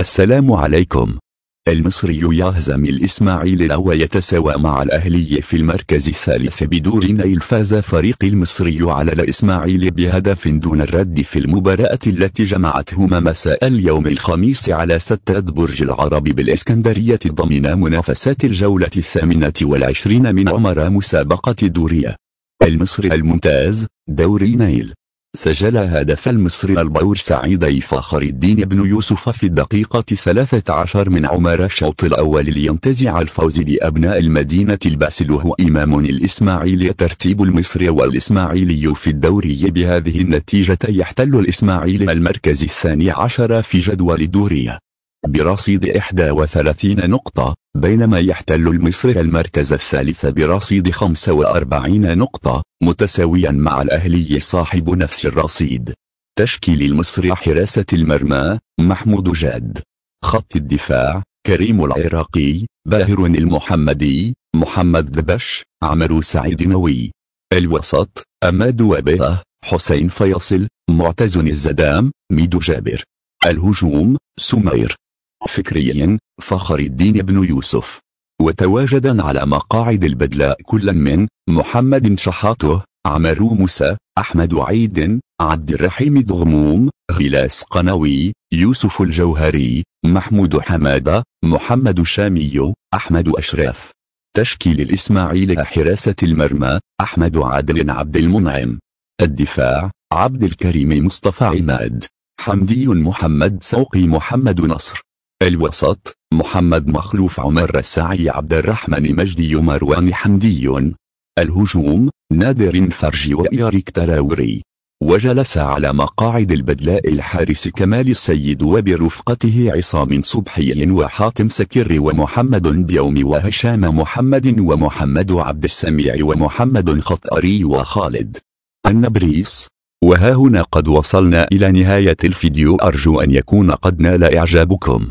السلام عليكم المصري يهزم الإسماعيلي ويتساوى مع الأهلي في المركز الثالث بدور نيل فاز فريق المصري على الإسماعيلي بهدف دون الرد في المباراة التي جمعتهما مساء اليوم الخميس على ستاد برج العرب بالإسكندرية ضمن منافسات الجولة الثامنة والعشرين من عمر مسابقة دورية المصري الممتاز دوري نيل سجل هدف المصري البورسعيدي فخر الدين بن يوسف في الدقيقة 13 من عمر الشوط الأول لينتزع الفوز لأبناء المدينة الباسل وهو إمام الإسماعيلي ترتيب المصري والإسماعيلي في الدوري بهذه النتيجة يحتل الإسماعيلي المركز الثاني عشر في جدول الدورية برصيد 31 نقطة بينما يحتل المصري المركز الثالث برصيد 45 نقطة متساويا مع الأهلي صاحب نفس الرصيد تشكيل المصري حراسة المرمى محمود جاد خط الدفاع كريم العراقي باهر المحمدي محمد دبش عمرو سعيد نوي الوسط أماد وبيه حسين فيصل معتز الزدام ميدو جابر الهجوم سمير فكريا فخر الدين ابن يوسف وتواجدا على مقاعد البدلاء كل من محمد شحاته عمرو موسى أحمد عيد عبد الرحيم دغموم غلاس قنوي يوسف الجوهري محمود حمادة محمد شامي أحمد أشراف تشكيل الاسماعيل حراسة المرمى أحمد عادل عبد المنعم الدفاع عبد الكريم مصطفى عماد حمدي محمد سوقي محمد نصر الوسط محمد مخلوف عمر السعي عبد الرحمن مجدي مروان حمدي الهجوم نادر فرجي وإيريك تراوري وجلس على مقاعد البدلاء الحارس كمال السيد وبرفقته عصام صبحي وحاتم سكر ومحمد بيوم وهشام محمد ومحمد عبد السميع ومحمد خطأري وخالد النبريس وها هنا قد وصلنا إلى نهاية الفيديو أرجو أن يكون قد نال إعجابكم